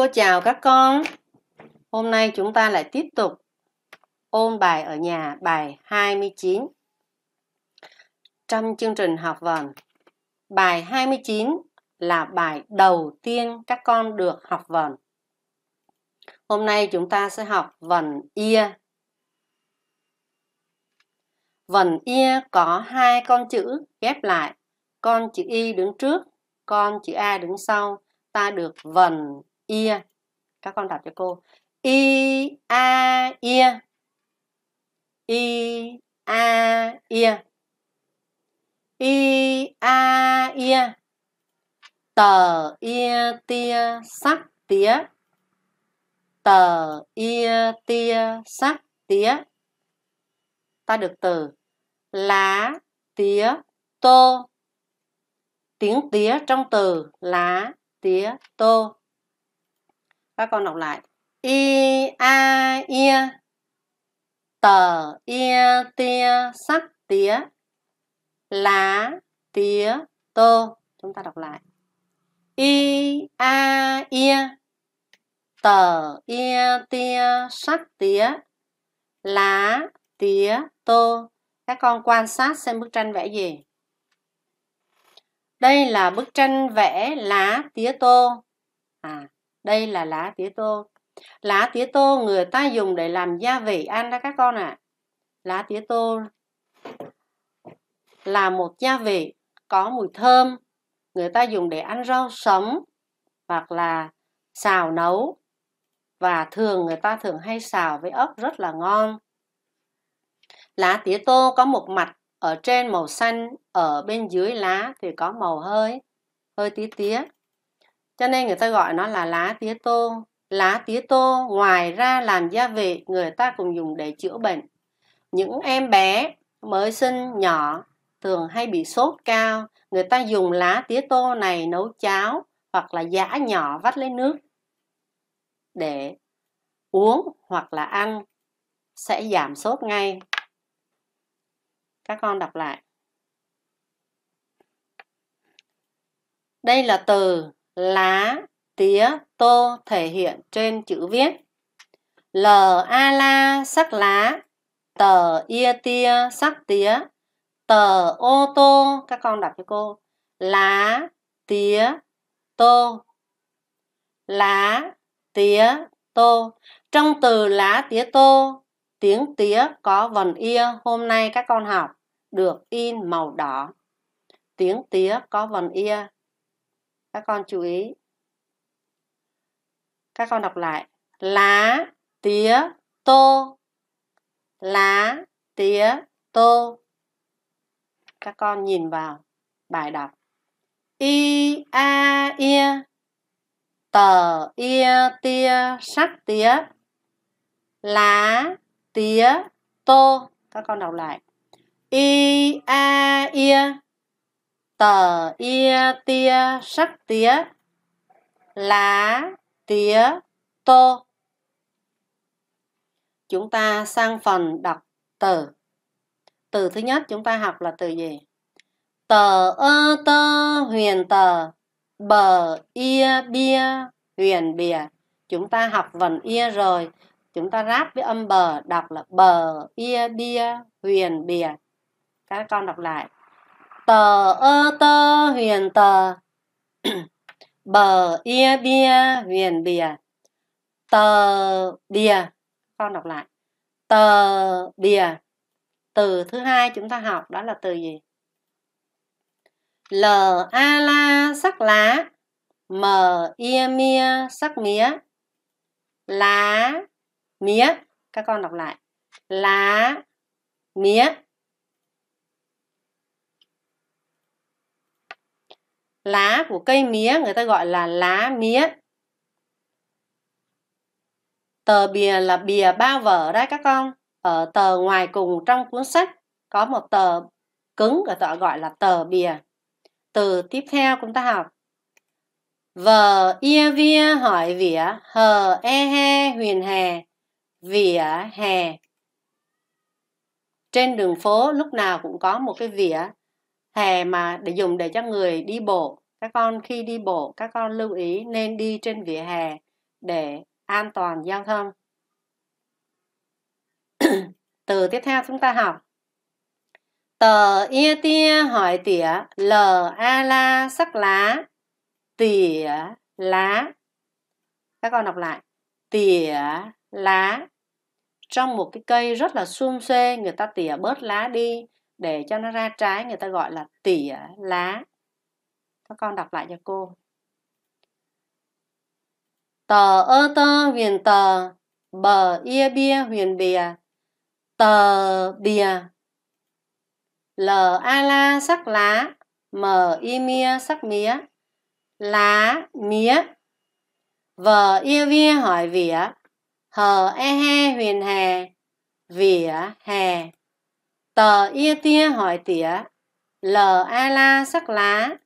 Cô chào các con. Hôm nay chúng ta lại tiếp tục ôn bài ở nhà bài 29. Trong chương trình học vần, bài 29 là bài đầu tiên các con được học vần. Hôm nay chúng ta sẽ học vần ia. Vần ia có hai con chữ ghép lại. Con chữ y đứng trước, con chữ a đứng sau. Ta được vần ear các con đọc cho cô i e, a ear i e, a ear i e, a ear tờ ear tia sắc tía tờ ear tia sắc tía ta được từ lá tía tô tiếng tía trong từ lá tía tô các con đọc lại i a ia tờ ia tia sắc tía lá tía tô chúng ta đọc lại i a ia tờ ia tia sắc tía lá tía tô các con quan sát xem bức tranh vẽ gì đây là bức tranh vẽ lá tía tô à đây là lá tía tô. Lá tía tô người ta dùng để làm gia vị ăn đó các con ạ. À. Lá tía tô là một gia vị có mùi thơm. Người ta dùng để ăn rau sống hoặc là xào nấu. Và thường người ta thường hay xào với ớt rất là ngon. Lá tía tô có một mặt ở trên màu xanh, ở bên dưới lá thì có màu hơi, hơi tí tía. Cho nên người ta gọi nó là lá tía tô. Lá tía tô ngoài ra làm gia vị người ta cũng dùng để chữa bệnh. Những em bé mới sinh nhỏ thường hay bị sốt cao, người ta dùng lá tía tô này nấu cháo hoặc là giã nhỏ vắt lấy nước để uống hoặc là ăn sẽ giảm sốt ngay. Các con đọc lại. Đây là từ lá, tía, tô thể hiện trên chữ viết. L a la sắc lá, tờ ia tia sắc tía, tờ ô tô, các con đọc cho cô, lá, tía, tô. Lá, tía, tô. Trong từ lá tía tô, tiếng tía có vần ia hôm nay các con học được in màu đỏ. Tiếng tía có vần ia các con chú ý các con đọc lại lá tía tô lá tía tô các con nhìn vào bài đọc y a ia tờ ia tia sắc tía lá tía tô các con đọc lại y a ia tờ ia tia sắc tía lá tía tô chúng ta sang phần đọc từ từ thứ nhất chúng ta học là từ gì tờ ơ tơ huyền tờ bờ ia bia huyền bìa chúng ta học vần ia rồi chúng ta ráp với âm bờ đọc là bờ ia bia huyền bìa các con đọc lại tờ ơ tơ huyền tờ bờ ia bia huyền bìa tờ bìa con đọc lại tờ bìa từ thứ hai chúng ta học đó là từ gì l a la sắc lá m ia mia sắc mía lá mía các con đọc lại lá mía lá của cây mía người ta gọi là lá mía tờ bìa là bìa bao vở đấy các con ở tờ ngoài cùng trong cuốn sách có một tờ cứng người ta gọi là tờ bìa từ tiếp theo chúng ta học vờ ia via hỏi vỉa hờ e he huyền hè vỉa hè trên đường phố lúc nào cũng có một cái vỉa hè mà để dùng để cho người đi bộ các con khi đi bộ các con lưu ý nên đi trên vỉa hè để an toàn giao thông từ tiếp theo chúng ta học tờ ia tia hỏi tỉa l a la sắc lá tỉa lá các con đọc lại tỉa lá trong một cái cây rất là xum xuê người ta tỉa bớt lá đi để cho nó ra trái người ta gọi là tỉa lá các con đọc lại cho cô tờ ơ tơ huyền tờ bờ ia bia huyền bìa tờ bìa l a la sắc lá mờ y mia sắc mía lá mía vờ ia vía hỏi vỉa hờ e he huyền hè vỉa hè Tờ y tia hỏi tỉa, l a la sắc lá,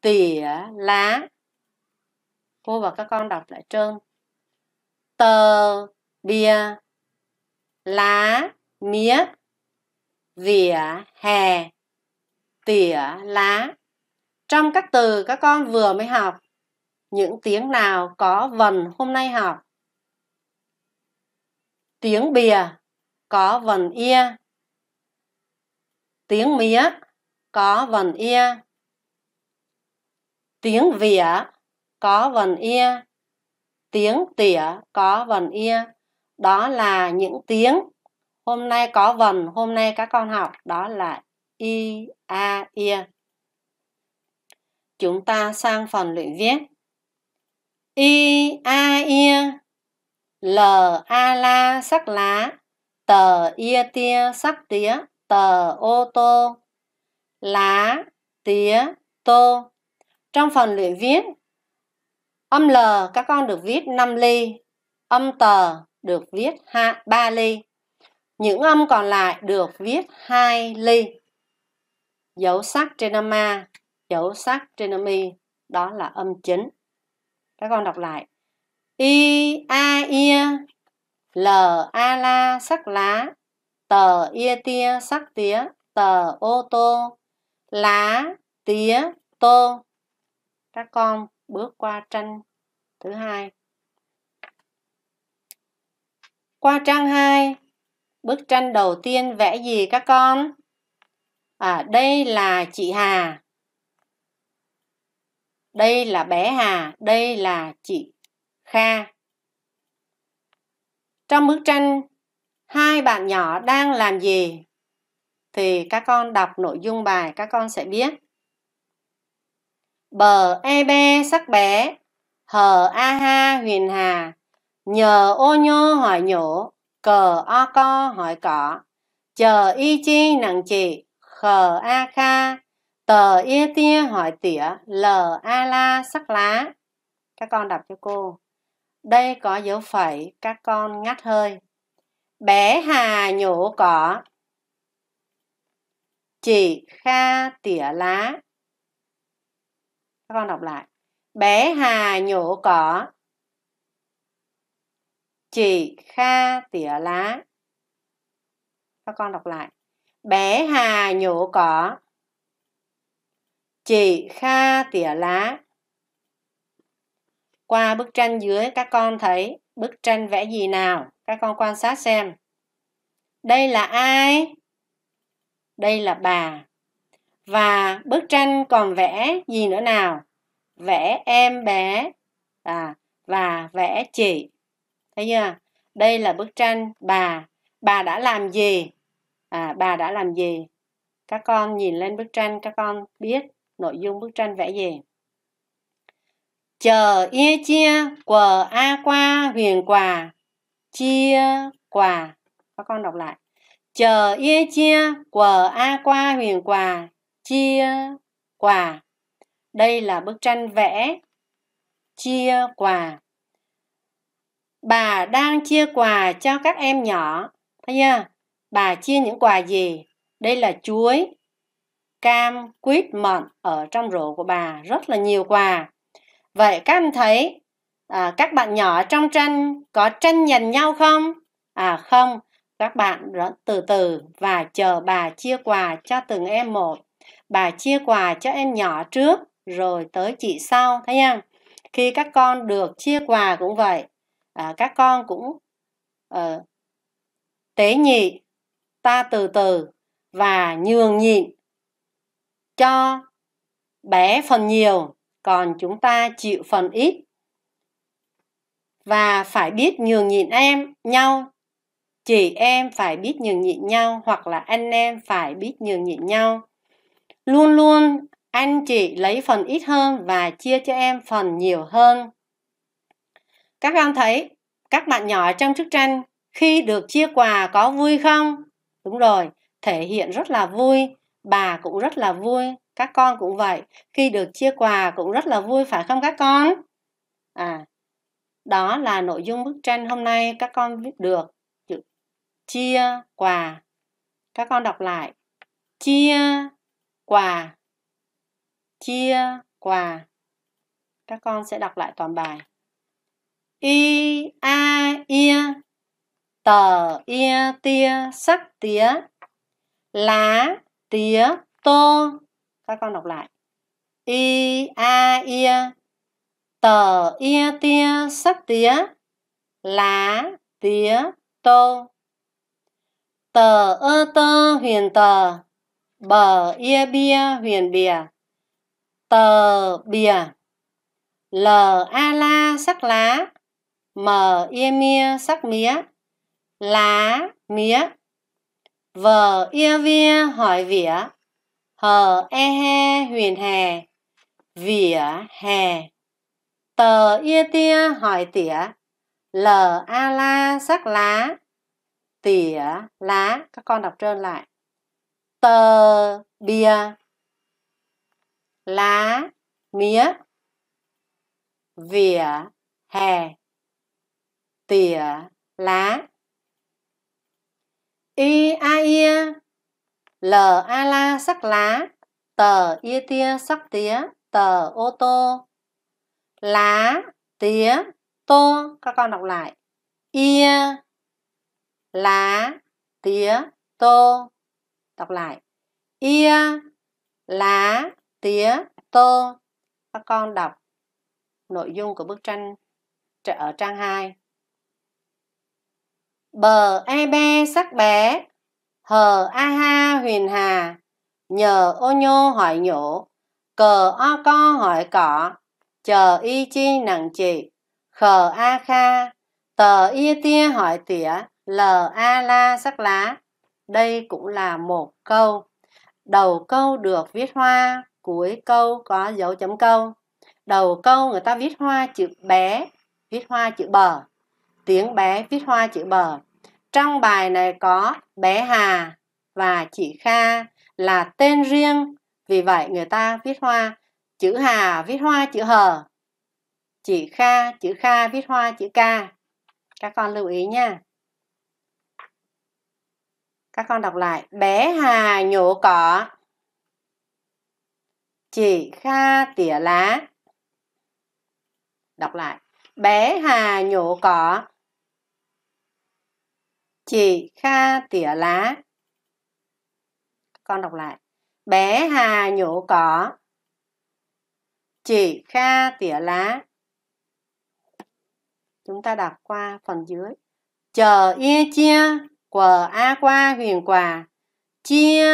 tỉa lá. Cô và các con đọc lại trơn. Tờ bia lá mía vỉa hè tỉa lá trong các từ các con vừa mới học những tiếng nào có vần hôm nay học tiếng bìa có vần ia tiếng mía có vần ia tiếng vỉa có vần ia tiếng tỉa có vần ia đó là những tiếng hôm nay có vần hôm nay các con học đó là i a ia chúng ta sang phần luyện viết i a ia l a la sắc lá t ia tia sắc tía tờ ô tô, lá, tía, tô. Trong phần luyện viết, âm L các con được viết 5 ly, âm tờ được viết 3 ly. Những âm còn lại được viết 2 ly. Dấu sắc trên âm A, dấu sắc trên âm Y, đó là âm chính. Các con đọc lại. I, A, I, L, A, La, sắc lá, tờ ia tia sắc tía, tờ ô tô, lá tía tô. Các con bước qua tranh thứ hai. Qua trang 2, bức tranh đầu tiên vẽ gì các con? À, đây là chị Hà. Đây là bé Hà, đây là chị Kha. Trong bức tranh hai bạn nhỏ đang làm gì thì các con đọc nội dung bài các con sẽ biết bờ e be sắc bé hờ a ha huyền hà nhờ ô nhô hỏi nhổ cờ o co hỏi cỏ chờ y chi nặng chị khờ a kha tờ y tia hỏi tỉa l a la sắc lá các con đọc cho cô đây có dấu phẩy các con ngắt hơi bé hà nhổ cỏ chị kha tỉa lá các con đọc lại bé hà nhổ cỏ chị kha tỉa lá các con đọc lại bé hà nhổ cỏ chị kha tỉa lá qua bức tranh dưới các con thấy bức tranh vẽ gì nào các con quan sát xem đây là ai? Đây là bà. Và bức tranh còn vẽ gì nữa nào? Vẽ em bé à, và vẽ chị. Thấy chưa? Đây là bức tranh bà. Bà đã làm gì? À, bà đã làm gì? Các con nhìn lên bức tranh, các con biết nội dung bức tranh vẽ gì. Chờ yê chia, quờ a qua huyền quà, chia quà các con đọc lại chờ yê chia quờ a qua huyền quà chia quà đây là bức tranh vẽ chia quà bà đang chia quà cho các em nhỏ thấy chưa bà chia những quà gì đây là chuối cam quýt mận ở trong rổ của bà rất là nhiều quà vậy các anh thấy à, các bạn nhỏ trong tranh có tranh giành nhau không à không các bạn từ từ và chờ bà chia quà cho từng em một. Bà chia quà cho em nhỏ trước rồi tới chị sau thấy không? Khi các con được chia quà cũng vậy. À, các con cũng à, tế nhị ta từ từ và nhường nhịn cho bé phần nhiều còn chúng ta chịu phần ít và phải biết nhường nhịn em nhau chị em phải biết nhường nhịn nhau hoặc là anh em phải biết nhường nhịn nhau luôn luôn anh chị lấy phần ít hơn và chia cho em phần nhiều hơn các con thấy các bạn nhỏ trong bức tranh khi được chia quà có vui không đúng rồi thể hiện rất là vui bà cũng rất là vui các con cũng vậy khi được chia quà cũng rất là vui phải không các con à đó là nội dung bức tranh hôm nay các con viết được chia quà các con đọc lại chia quà chia quà các con sẽ đọc lại toàn bài y a ia tờ ia tia sắc tía lá tía tô các con đọc lại y a ia tờ ia tia sắc tía lá tía tô tờ ơ tơ huyền tờ bờ ia bia huyền bìa tờ bìa l a la sắc lá m ia mia sắc mía lá mía v ia via hỏi vỉa hờ e he huyền hè vỉa hè tờ ia tia hỏi tỉa l a la sắc lá tỉa lá các con đọc trơn lại tờ bìa lá mía vỉa hè tỉa lá y a ia l a la sắc lá tờ y tia sắc tía tờ ô tô lá tía tô các con đọc lại ia lá tía tô đọc lại ia lá tía tô các con đọc nội dung của bức tranh ở trang 2 bờ e be sắc bé hờ a ha huyền hà nhờ ô nhô hỏi nhổ cờ o co hỏi cỏ chờ y chi nặng chị khờ a kha tờ y tia hỏi tỉa l a la sắc lá đây cũng là một câu đầu câu được viết hoa cuối câu có dấu chấm câu đầu câu người ta viết hoa chữ bé viết hoa chữ bờ tiếng bé viết hoa chữ bờ trong bài này có bé hà và chị kha là tên riêng vì vậy người ta viết hoa chữ hà viết hoa chữ hờ chị kha chữ kha viết hoa chữ ca các con lưu ý nha các con đọc lại bé hà nhổ cỏ chị kha tỉa lá đọc lại bé hà nhổ cỏ chị kha tỉa lá con đọc lại bé hà nhổ cỏ chị kha tỉa lá chúng ta đọc qua phần dưới chờ y chia quờ a qua huyền quà chia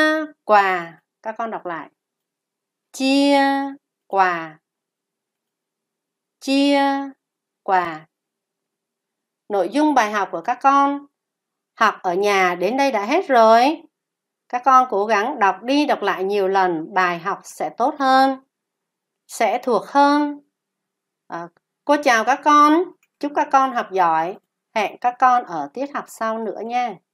quà các con đọc lại chia quà chia quà nội dung bài học của các con học ở nhà đến đây đã hết rồi các con cố gắng đọc đi đọc lại nhiều lần bài học sẽ tốt hơn sẽ thuộc hơn à, cô chào các con chúc các con học giỏi hẹn các con ở tiết học sau nữa nha